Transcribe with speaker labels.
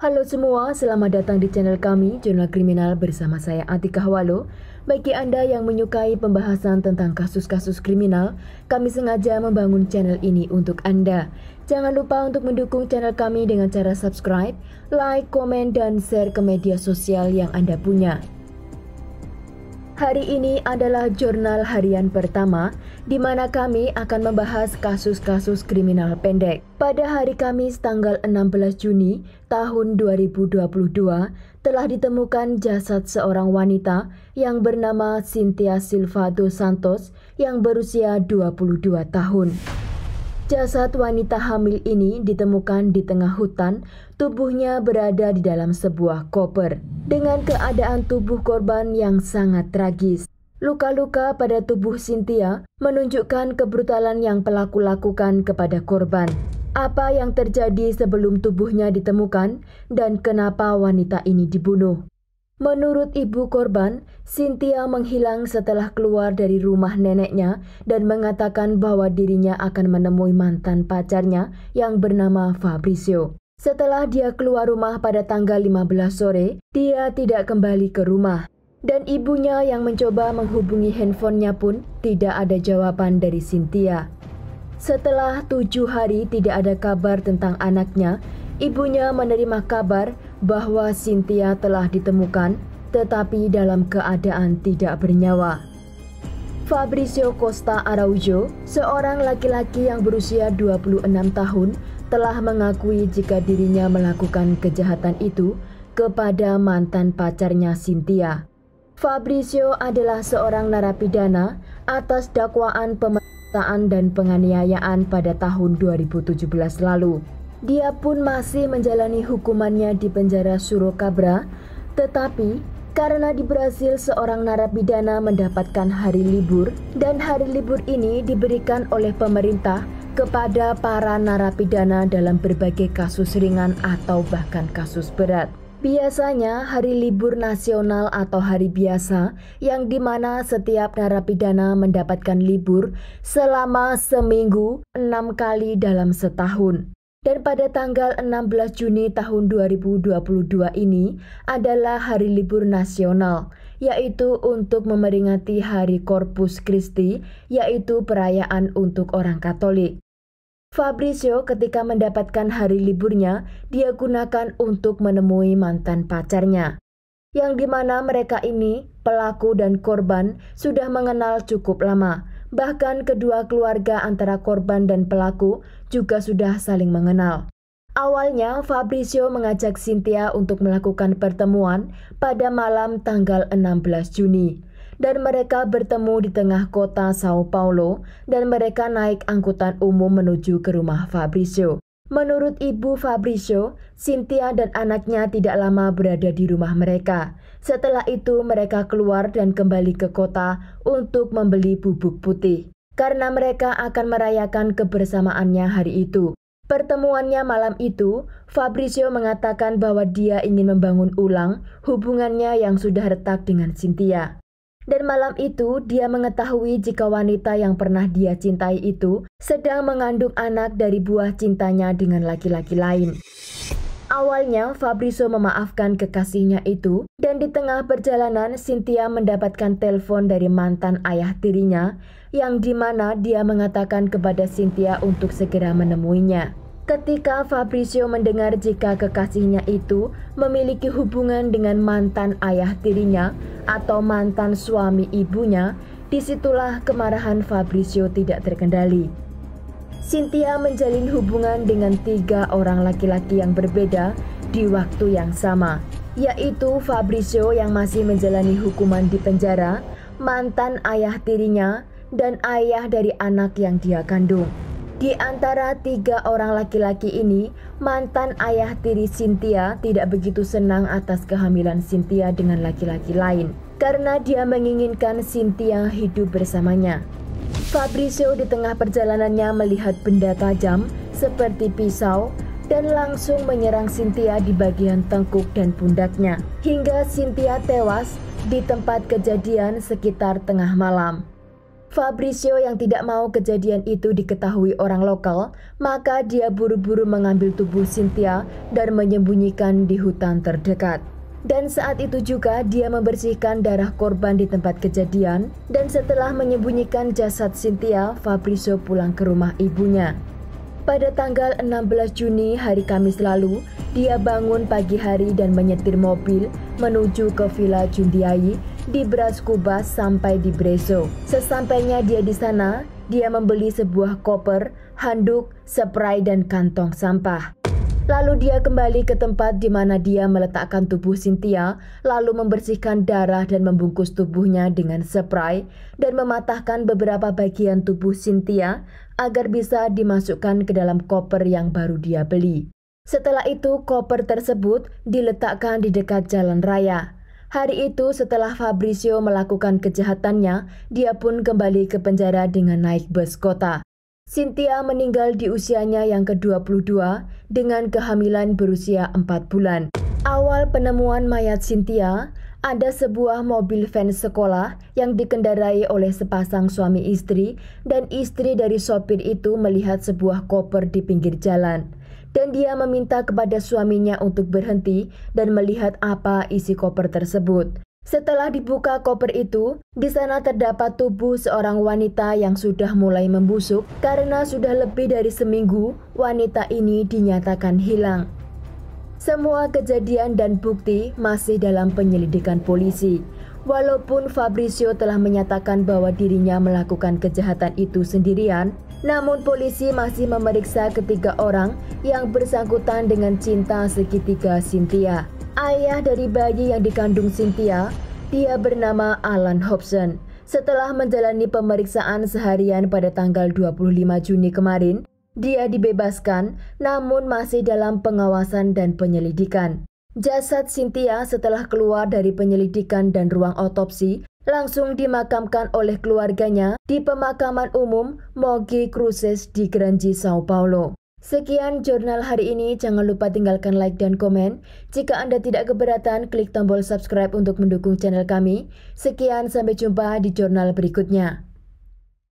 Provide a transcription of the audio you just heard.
Speaker 1: Halo semua, selamat datang di channel kami Jurnal Kriminal bersama saya Atika Hwalo. Bagi Anda yang menyukai pembahasan tentang kasus-kasus kriminal, kami sengaja membangun channel ini untuk Anda. Jangan lupa untuk mendukung channel kami dengan cara subscribe, like, komen, dan share ke media sosial yang Anda punya. Hari ini adalah jurnal harian pertama di mana kami akan membahas kasus-kasus kriminal pendek. Pada hari Kamis tanggal 16 Juni tahun 2022 telah ditemukan jasad seorang wanita yang bernama Cynthia Silva dos Santos yang berusia 22 tahun. Jasad wanita hamil ini ditemukan di tengah hutan, tubuhnya berada di dalam sebuah koper dengan keadaan tubuh korban yang sangat tragis. Luka-luka pada tubuh Cynthia menunjukkan kebrutalan yang pelaku lakukan kepada korban. Apa yang terjadi sebelum tubuhnya ditemukan dan kenapa wanita ini dibunuh? Menurut ibu korban, Cynthia menghilang setelah keluar dari rumah neneknya dan mengatakan bahwa dirinya akan menemui mantan pacarnya yang bernama Fabrizio. Setelah dia keluar rumah pada tanggal 15 sore, dia tidak kembali ke rumah. Dan ibunya yang mencoba menghubungi handphonenya pun tidak ada jawaban dari Cynthia. Setelah tujuh hari tidak ada kabar tentang anaknya, ibunya menerima kabar bahwa Cynthia telah ditemukan tetapi dalam keadaan tidak bernyawa. Fabrizio Costa Araujo, seorang laki-laki yang berusia 26 tahun, telah mengakui jika dirinya melakukan kejahatan itu kepada mantan pacarnya Cynthia. Fabrizio adalah seorang narapidana atas dakwaan pemerkosaan dan penganiayaan pada tahun 2017 lalu. Dia pun masih menjalani hukumannya di penjara Surokabra, tetapi karena di Brazil seorang narapidana mendapatkan hari libur dan hari libur ini diberikan oleh pemerintah kepada para narapidana dalam berbagai kasus ringan atau bahkan kasus berat. Biasanya hari libur nasional atau hari biasa yang dimana setiap narapidana mendapatkan libur selama seminggu enam kali dalam setahun. Dan pada tanggal 16 Juni tahun 2022 ini adalah hari libur nasional, yaitu untuk memeringati Hari Corpus Christi, yaitu perayaan untuk orang Katolik. Fabrizio ketika mendapatkan hari liburnya, dia gunakan untuk menemui mantan pacarnya. Yang dimana mereka ini, pelaku dan korban, sudah mengenal cukup lama, Bahkan kedua keluarga antara korban dan pelaku juga sudah saling mengenal. Awalnya, Fabrizio mengajak Cynthia untuk melakukan pertemuan pada malam tanggal 16 Juni. Dan mereka bertemu di tengah kota Sao Paulo dan mereka naik angkutan umum menuju ke rumah Fabrizio. Menurut ibu Fabrizio, Cynthia dan anaknya tidak lama berada di rumah mereka. Setelah itu mereka keluar dan kembali ke kota untuk membeli bubuk putih karena mereka akan merayakan kebersamaannya hari itu. Pertemuannya malam itu, Fabrizio mengatakan bahwa dia ingin membangun ulang hubungannya yang sudah retak dengan Cynthia. Dan malam itu, dia mengetahui jika wanita yang pernah dia cintai itu sedang mengandung anak dari buah cintanya dengan laki-laki lain. Awalnya, Fabrizio memaafkan kekasihnya itu, dan di tengah perjalanan, Cynthia mendapatkan telepon dari mantan ayah tirinya yang dimana dia mengatakan kepada Cynthia untuk segera menemuinya. Ketika Fabrizio mendengar jika kekasihnya itu memiliki hubungan dengan mantan ayah tirinya atau mantan suami ibunya, disitulah kemarahan Fabrizio tidak terkendali. Cynthia menjalin hubungan dengan tiga orang laki-laki yang berbeda di waktu yang sama, yaitu Fabrizio yang masih menjalani hukuman di penjara, mantan ayah tirinya, dan ayah dari anak yang dia kandung. Di antara tiga orang laki-laki ini, mantan ayah tiri Cynthia tidak begitu senang atas kehamilan Cynthia dengan laki-laki lain karena dia menginginkan Cynthia hidup bersamanya. Fabrizio di tengah perjalanannya melihat benda tajam seperti pisau dan langsung menyerang Cynthia di bagian tengkuk dan pundaknya hingga Cynthia tewas di tempat kejadian sekitar tengah malam. Fabrizio yang tidak mau kejadian itu diketahui orang lokal, maka dia buru-buru mengambil tubuh Cynthia dan menyembunyikan di hutan terdekat. Dan saat itu juga dia membersihkan darah korban di tempat kejadian dan setelah menyembunyikan jasad Cynthia, Fabrizio pulang ke rumah ibunya. Pada tanggal 16 Juni hari Kamis lalu, dia bangun pagi hari dan menyetir mobil menuju ke Villa Jundiayi di Braskuba sampai di Brezo. Sesampainya dia di sana, dia membeli sebuah koper, handuk, spray, dan kantong sampah. Lalu dia kembali ke tempat di mana dia meletakkan tubuh Cynthia, lalu membersihkan darah dan membungkus tubuhnya dengan spray dan mematahkan beberapa bagian tubuh Cynthia agar bisa dimasukkan ke dalam koper yang baru dia beli. Setelah itu, koper tersebut diletakkan di dekat jalan raya. Hari itu setelah Fabrizio melakukan kejahatannya, dia pun kembali ke penjara dengan naik bus kota. Cynthia meninggal di usianya yang ke-22 dengan kehamilan berusia 4 bulan. Awal penemuan mayat Cynthia, ada sebuah mobil van sekolah yang dikendarai oleh sepasang suami istri dan istri dari sopir itu melihat sebuah koper di pinggir jalan dan dia meminta kepada suaminya untuk berhenti dan melihat apa isi koper tersebut. Setelah dibuka koper itu, di sana terdapat tubuh seorang wanita yang sudah mulai membusuk karena sudah lebih dari seminggu wanita ini dinyatakan hilang. Semua kejadian dan bukti masih dalam penyelidikan polisi. Walaupun Fabrizio telah menyatakan bahwa dirinya melakukan kejahatan itu sendirian, namun polisi masih memeriksa ketiga orang yang bersangkutan dengan cinta segitiga Cynthia. Ayah dari bayi yang dikandung Cynthia, dia bernama Alan Hobson. Setelah menjalani pemeriksaan seharian pada tanggal 25 Juni kemarin, dia dibebaskan namun masih dalam pengawasan dan penyelidikan. Jasad Cynthia setelah keluar dari penyelidikan dan ruang otopsi langsung dimakamkan oleh keluarganya di pemakaman umum Mogi Cruces di Granji, Sao Paulo. Sekian jurnal hari ini, jangan lupa tinggalkan like dan komen. Jika Anda tidak keberatan, klik tombol subscribe untuk mendukung channel kami. Sekian, sampai jumpa di jurnal berikutnya.